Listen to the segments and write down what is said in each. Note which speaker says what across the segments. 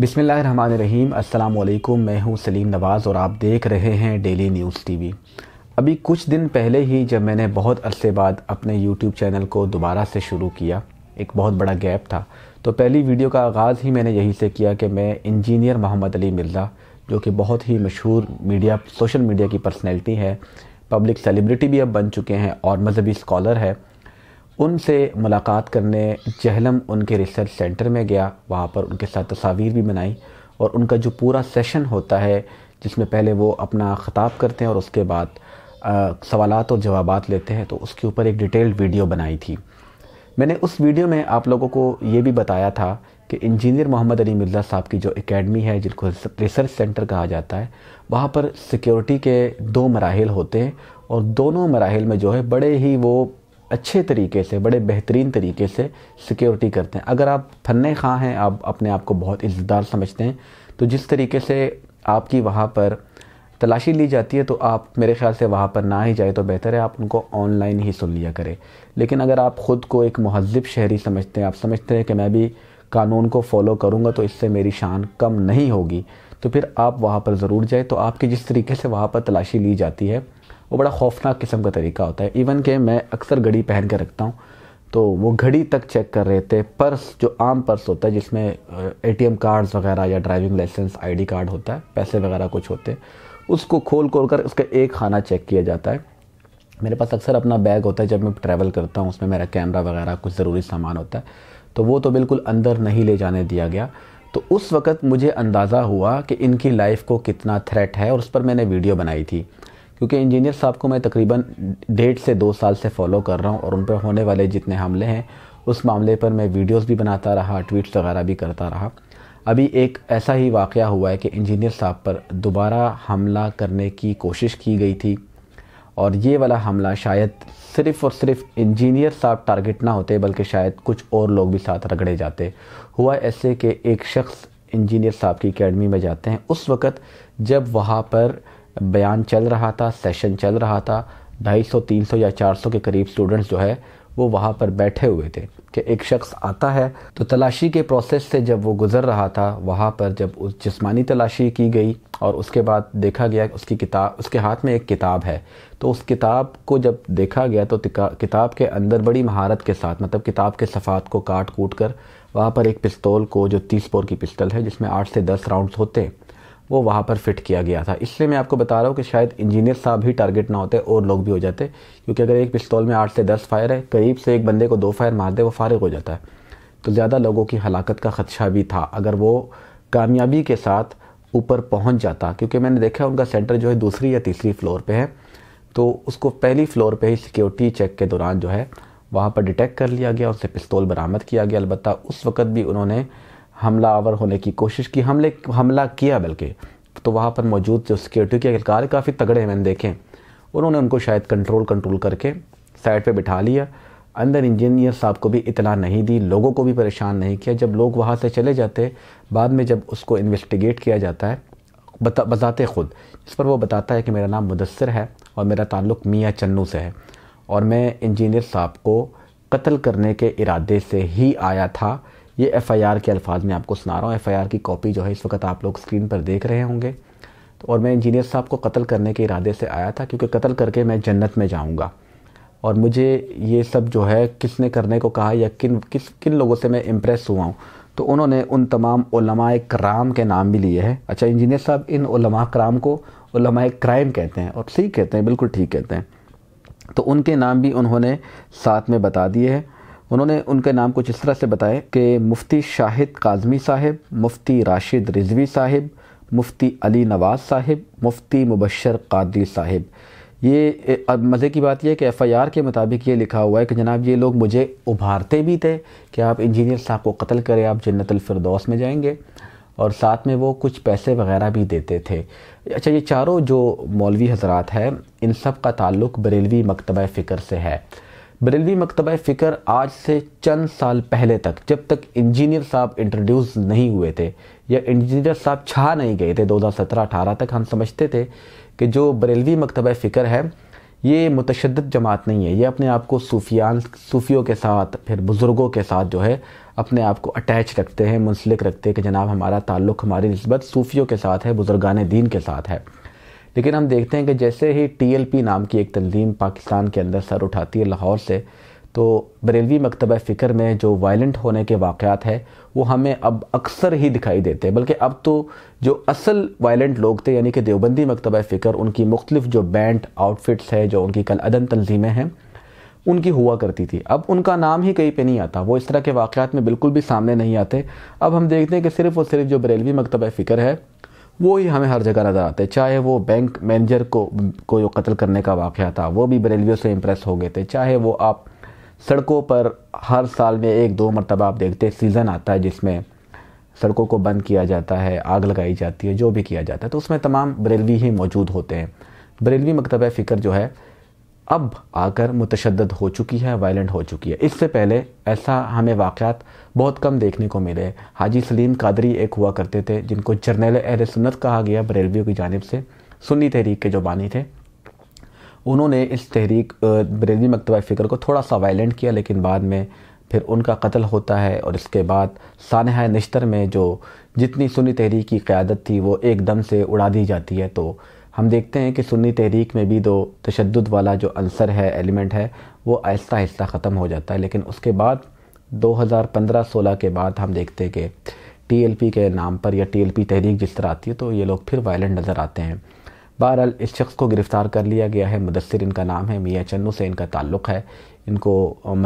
Speaker 1: बिसमीम अल्लाम मैं हूं सलीम नवाज़ और आप देख रहे हैं डेली न्यूज़ टीवी अभी कुछ दिन पहले ही जब मैंने बहुत अरसे बाद अपने यूट्यूब चैनल को दोबारा से शुरू किया एक बहुत बड़ा गैप था तो पहली वीडियो का आगाज़ ही मैंने यही से किया कि मैं इंजीनियर मोहम्मद अली मिर्ज़ा जो कि बहुत ही मशहूर मीडिया सोशल मीडिया की पर्सनैलिटी है पब्लिक सेलिब्रिटी भी अब बन चुके हैं और मजहबी स्कॉलर है उनसे मुलाकात करने जहलम उनके रिसर्च सेंटर में गया वहाँ पर उनके साथ तस्वीर भी बनाई और उनका जो पूरा सेशन होता है जिसमें पहले वो अपना ख़ताब करते हैं और उसके बाद सवाल और जवाब लेते हैं तो उसके ऊपर एक डिटेल्ड वीडियो बनाई थी मैंने उस वीडियो में आप लोगों को ये भी बताया था कि इंजीनियर मोहम्मद अली मिर्ज़ा साहब की जो एकेडमी है जिनको रिसर्च सेंटर कहा जाता है वहाँ पर सिक्योरिटी के दो मराहल होते हैं और दोनों मराहल में जो है बड़े ही वो अच्छे तरीके से बड़े बेहतरीन तरीके से सिक्योरिटी करते हैं अगर आप फन्ने खां हैं आप अपने आप को बहुत इज्जतदार समझते हैं तो जिस तरीके से आपकी वहाँ पर तलाशी ली जाती है तो आप मेरे ख्याल से वहाँ पर ना ही जाए तो बेहतर है आप उनको ऑनलाइन ही सुन लिया करें लेकिन अगर आप ख़ुद को एक महजब शहरी समझते हैं आप समझते हैं कि मैं भी कानून को फॉलो करूँगा तो इससे मेरी शान कम नहीं होगी तो फिर आप वहाँ पर ज़रूर जाए तो आपकी जिस तरीके से वहाँ पर तलाशी ली जाती है वो बड़ा खौफनाक किस्म का तरीका होता है इवन के मैं अक्सर घड़ी पहन के रखता हूँ तो वो घड़ी तक चेक कर रहे थे पर्स जो आम पर्स होता है जिसमें एटीएम कार्ड्स वगैरह या ड्राइविंग लाइसेंस आई कार्ड होता है पैसे वगैरह कुछ होते हैं उसको खोल खोल कर उसका एक खाना चेक किया जाता है मेरे पास अक्सर अपना बैग होता है जब मैं ट्रैवल करता हूँ उसमें मेरा कैमरा वगैरह कुछ ज़रूरी सामान होता है तो वो तो बिल्कुल अंदर नहीं ले जाने दिया गया तो उस वक़्त मुझे अंदाज़ा हुआ कि इनकी लाइफ को कितना थ्रेट है और उस पर मैंने वीडियो बनाई थी क्योंकि इंजीनियर साहब को मैं तकरीबन डेढ़ से दो साल से फॉलो कर रहा हूँ और उन पर होने वाले जितने हमले हैं उस मामले पर मैं वीडियोस भी बनाता रहा ट्वीट्स वगैरह भी करता रहा अभी एक ऐसा ही वाक़ हुआ है कि इंजीनियर साहब पर दोबारा हमला करने की कोशिश की गई थी और ये वाला हमला शायद सिर्फ़ और सिर्फ इंजीनियर साहब टारगेट ना होते बल्कि शायद कुछ और लोग भी साथ रगड़े जाते हुआ ऐसे कि एक शख्स इंजीनियर साहब की अकेडमी में जाते हैं उस वक़्त जब वहाँ पर बयान चल रहा था सेशन चल रहा था 250 300 या 400 के करीब स्टूडेंट्स जो है वो वहाँ पर बैठे हुए थे कि एक शख्स आता है तो तलाशी के प्रोसेस से जब वो गुज़र रहा था वहाँ पर जब उस जिस्मानी तलाशी की गई और उसके बाद देखा गया उसकी किताब उसके हाथ में एक किताब है तो उस किताब को जब देखा गया तो किताब के अंदर बड़ी महारत के साथ मतलब किताब के सफ़ात को काट कूट कर वहाँ पर एक पिस्तौल को जो तीस पोर की पिस्तल है जिसमें आठ से दस राउंड्स होते हैं वो वहाँ पर फिट किया गया था इसलिए मैं आपको बता रहा हूँ कि शायद इंजीनियर साहब ही टारगेट ना होते और लोग भी हो जाते क्योंकि अगर एक पिस्तौल में आठ से दस फायर है करीब से एक बंदे को दो फायर मार दे वो फारग हो जाता है तो ज़्यादा लोगों की हलाकत का खदशा भी था अगर वो कामयाबी के साथ ऊपर पहुंच जाता क्योंकि मैंने देखा उनका सेंटर जो है दूसरी या तीसरी फ्लोर पे है तो उसको पहली फ्लोर पे ही सिक्योरिटी चेक के दौरान जो है वहाँ पर डिटेक्ट कर लिया गया उनसे पिस्तौल बरामद किया गया अलबत्त उस वक्त भी उन्होंने हमला आवर होने की कोशिश की हमले हमला किया बल्कि तो वहाँ पर मौजूद जो सिक्योरिटी के अहलकार काफ़ी तगड़े मैंने देखें उन्होंने उनको शायद कंट्रोल कंट्रोल करके साइड पे बिठा लिया अंदर इंजीनियर साहब को भी इतना नहीं दी लोगों को भी परेशान नहीं किया जब लोग वहाँ से चले जाते बाद में जब उसको इन्वेस्टिगेट किया जाता है बता बताते ख़ुद इस पर वो बताता है कि मेरा नाम मुदसर है और मेरा ताल्लुक मियाँ चन्नू से है और मैं इंजीनियर साहब को कत्ल करने के इरादे से ही आया था ये एफ़आईआर के अल्फाज में आपको सुना रहा हूँ एफ़आईआर की कॉपी जो है इस वक्त आप लोग स्क्रीन पर देख रहे होंगे तो और मैं इंजीनियर साहब को कत्ल करने के इरादे से आया था क्योंकि कत्ल करके मैं जन्नत में जाऊँगा और मुझे ये सब जो है किसने करने को कहा या किन किस किन लोगों से मैं इम्प्रेस हुआ हूँ तो उन्होंने उन तमाम कराम के नाम भी लिए हैं अच्छा इंजीनियर साहब इन कराम को क्राइम कहते हैं और सही कहते हैं बिल्कुल ठीक कहते हैं तो उनके नाम भी उन्होंने साथ में बता दिए हैं उन्होंने उनके नाम कुछ इस तरह से बताए कि मुफ्ती शाहिद काजमी साहब मुफ्ती राशिद रिजवी साहिब मुफ्ती अली नवाज़ साहिब मुफ्ती मुबशर कादरी साहिब ये अब मज़े की बात यह कि एफ़आईआर के मुताबिक ये लिखा हुआ है कि जनाब ये लोग मुझे उभारते भी थे कि आप इंजीनियर साहब को कत्ल करें आप जन्नतफरदौस में जाएंगे और साथ में वो कुछ पैसे वगैरह भी देते थे अच्छा ये चारों जो मौलवी हजरात हैं इन सब का ताल्लुक़ बरेलवी मकतबा फ़िक्र से है बरेलवी मकतब फ़िक्र आज से चंद साल पहले तक जब तक इंजीनियर साहब इंट्रोड्यूस नहीं हुए थे या इंजीनियर साहब छा नहीं गए थे 2017-18 तक हम समझते थे कि जो बरेलवी मकतब फ़िक्र है ये मुतशद जमात नहीं है ये अपने आप को सूफियान सूफियों के साथ फिर बुज़ुर्गों के साथ जो है अपने आप को अटैच रखते हैं मुंसलिक रखते हैं कि जनाब हमारा ताल्लुक़ हमारी नस्बत सूफियों के साथ है बुज़ुर्गान दीन के साथ है लेकिन हम देखते हैं कि जैसे ही टी नाम की एक तंजीम पाकिस्तान के अंदर सर उठाती है लाहौर से तो बरेलवी मकतब फ़िक्र में जो वायलेंट होने के वाक़ात है वो हमें अब अक्सर ही दिखाई देते हैं बल्कि अब तो जो असल वायलेंट लोग थे यानी कि देवबंदी मकतब फ़िक्र उनकी मुख्तलिफ जो बैंड आउटफिट्स है जो उनकी कल अदम तंजीमें हैं उनकी हुआ करती थी अब उनका नाम ही कहीं पे नहीं आता वो इस तरह के वाक़ात में बिल्कुल भी सामने नहीं आते अब हम देखते हैं कि सिर्फ़ और सिर्फ जो बरेलवी मकतब फ़िक्र है वो ही हमें हर जगह नज़र आते चाहे वो बैंक मैनेजर को को जो कत्ल करने का वाक़ था वो भी बरेलवियों से इम्प्रेस हो गए थे चाहे वो आप सड़कों पर हर साल में एक दो मरतबा आप देखते सीज़न आता है जिसमें सड़कों को बंद किया जाता है आग लगाई जाती है जो भी किया जाता है तो उसमें तमाम बरेलवी ही मौजूद होते हैं बरेलवी मकतब फ़िक्र जो है अब आकर मुतशद हो चुकी है वायलेंट हो चुकी है इससे पहले ऐसा हमें वाक़ात बहुत कम देखने को मिले हाजी सलीम कादरी एक हुआ करते थे जिनको जर्नल अहल सुन्नत कहा गया बरेलवियों की जानब से सुन्नी तहरीक के जो बानी थे उन्होंने इस तहरीक बरेलवी मकतबा फ़िक्र को थोड़ा सा वायलेंट किया लेकिन बाद में फिर उनका कत्ल होता है और इसके बाद सानह नश्तर में जो जितनी सुन्नी तहरीक की क़्यादत थी वो एकदम से उड़ा दी जाती है तो हम देखते हैं कि सुन्नी तहरीक में भी दो तशद वाला जो अंसर है एलिमेंट है वो आहिस्ता आहिस्ता ख़त्म हो जाता है लेकिन उसके बाद 2015-16 के बाद हम देखते हैं कि टीएलपी के नाम पर या टीएलपी तहरीक जिस तरह आती है तो ये लोग फिर वायलेंट नज़र आते हैं बहरहाल इस शख्स को गिरफ़्तार कर लिया गया है मुदसर इनका नाम है मियाँ चन्नू से इनका ताल्लुक़ है इनको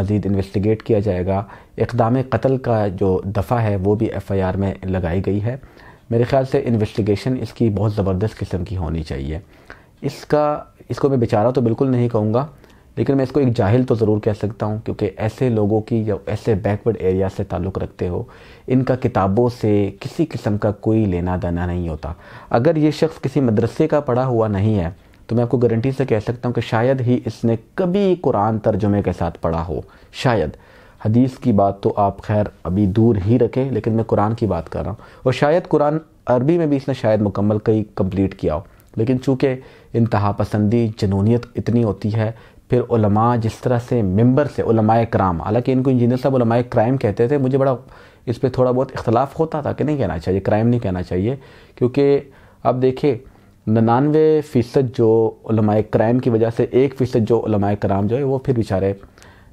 Speaker 1: मज़ीद इन्वेस्टिगेट किया जाएगा इकदाम कत्ल का जो दफ़ा है वो भी एफ़ आई आर में लगाई गई है मेरे ख्याल से इन्वेस्टिगेशन इसकी बहुत ज़बरदस्त किस्म की होनी चाहिए इसका इसको मैं बेचारा तो बिल्कुल नहीं कहूँगा लेकिन मैं इसको एक जाहिल तो ज़रूर कह सकता हूँ क्योंकि ऐसे लोगों की या ऐसे बैकवर्ड एरिया से ताल्लुक़ रखते हो इनका किताबों से किसी किस्म का कोई लेना देना नहीं होता अगर ये शख्स किसी मदरसे का पढ़ा हुआ नहीं है तो मैं आपको गारंटी से कह सकता हूँ कि शायद ही इसने कभी कुरान तर्जुमे के साथ पढ़ा हो शायद हदीस की बात तो आप खैर अभी दूर ही रखें लेकिन मैं कुरान की बात कर रहा हूँ और शायद कुरान अरबी में भी इसने शायद मुकम्मल कई कंप्लीट किया हो लेकिन चूँकि इंतहा पसंदी जनूनीत इतनी होती है फिर उलमा जिस तरह से मेंबर से उलमाए कराम हालांकि इनको इंजीनियर साहब उलमाए क्राइम कहते थे मुझे बड़ा इस पर थोड़ा बहुत इख्तलाफ होता था कि नहीं कहना चाहिए क्राइम नहीं कहना चाहिए क्योंकि अब देखिए नन्ानवे फ़ीसद जो क्राइम की वजह से एक फ़ीसद जो क्राम कराम जो है वो फिर बेचारे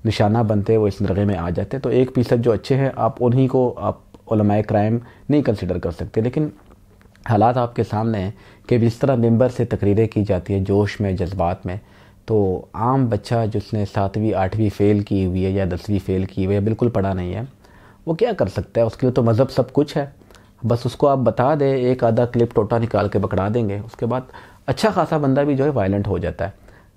Speaker 1: निशाना बनते हैं वो इस दरगे में आ जाते हैं तो एक फीसद जो अच्छे हैं आप उन्हीं को आप क्राइम नहीं कंसिडर कर सकते लेकिन हालात आपके सामने हैं कि जिस तरह मेम्बर से तकरीरें की जाती है जोश में जज्बात में तो आम बच्चा जिसने सातवीं आठवीं फ़ेल की हुई है या दसवीं फ़ेल की हुई है बिल्कुल पढ़ा नहीं है वो क्या कर सकता है उसके लिए तो मज़हब सब कुछ है बस उसको आप बता दें एक आधा क्लिप टोटा निकाल के पकड़ा देंगे उसके बाद अच्छा खासा बंदा भी जो है वायलेंट हो जाता है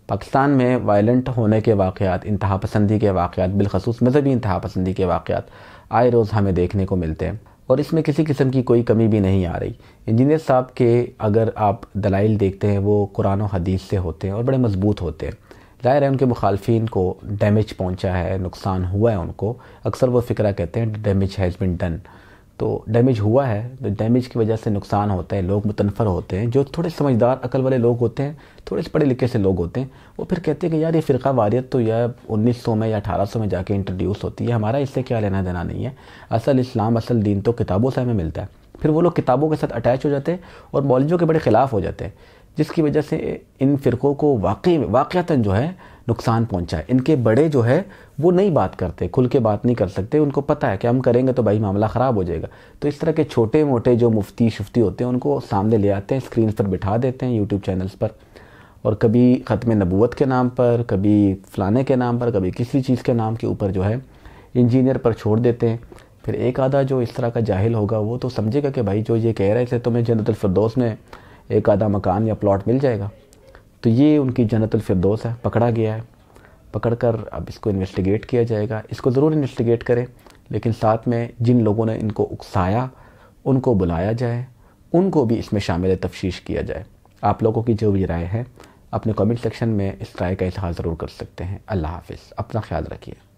Speaker 1: पाकिस्तान में वायलेंट होने के वाक़ात इंतहा पसंदी के वाक़ात बिलखसूस मजहबी इंतहा पसंदी के वाक़ात आए रोज़ हमें देखने को मिलते हैं और इसमें किसी किस्म की कोई कमी भी नहीं आ रही इंजीनियर साहब के अगर आप दलाइल देखते हैं वो कुरान और हदीस से होते हैं और बड़े मजबूत होते हैं ज़ाहिर है उनके मुखालफन को डैमेज पहुँचा है नुकसान हुआ है उनको अक्सर वो फ़िक्र कहते हैं डैमेज हैज़ बिन डन तो डैमेज हुआ है तो डैमेज की वजह से नुकसान होता है लोग मुतनफर होते हैं जो थोड़े समझदार अकल वाले लोग होते हैं थोड़े से पढ़े लिखे से लोग होते हैं वो फिर कहते हैं कि यार ये फ़िरका वारियत तो यह 1900 में या 1800 में जाके इंट्रोड्यूस होती है हमारा इससे क्या लेना देना नहीं है असल इस्लाम असल दीन तो किताबों से हमें मिलता है फिर वो लोग किताबों के साथ अटैच हो जाते हैं और मौलजों के बड़े ख़िलाफ़ हो जाते हैं जिसकी वजह से इन फ़िरक़ों को वाकई वाक़ता जो है नुकसान पहुंचाए इनके बड़े जो है वो नहीं बात करते खुल के बात नहीं कर सकते उनको पता है कि हम करेंगे तो भाई मामला ख़राब हो जाएगा तो इस तरह के छोटे मोटे जो मुफ्ती शुफ्ती होते हैं उनको सामने ले आते हैं स्क्रीन पर बिठा देते हैं यूट्यूब चैनल्स पर और कभी ख़त्म नबूत के नाम पर कभी फलाने के नाम पर कभी किसी चीज़ के नाम के ऊपर जो है इंजीनियर पर छोड़ देते हैं फिर एक आधा जो इस तरह का जाहिल होगा वो तो समझेगा कि भाई जो ये कह रहे थे तुम्हें तो जनतलफरदोस में एक आधा मकान या प्लॉट मिल जाएगा तो ये उनकी जन्नतफरदोस है पकड़ा गया है पकड़ कर अब इसको इन्वेस्टिगेट किया जाएगा इसको ज़रूर इन्वेस्टिगेट करें लेकिन साथ में जिन लोगों ने इनको उकसाया उनको बुलाया जाए उनको भी इसमें शामिल तफशीश किया जाए आप लोगों की जो भी राय है अपने कमेंट सेक्शन में इस राय का इजहार ज़रूर कर सकते हैं अल्लाह हाफिज़ अपना ख्याल रखिए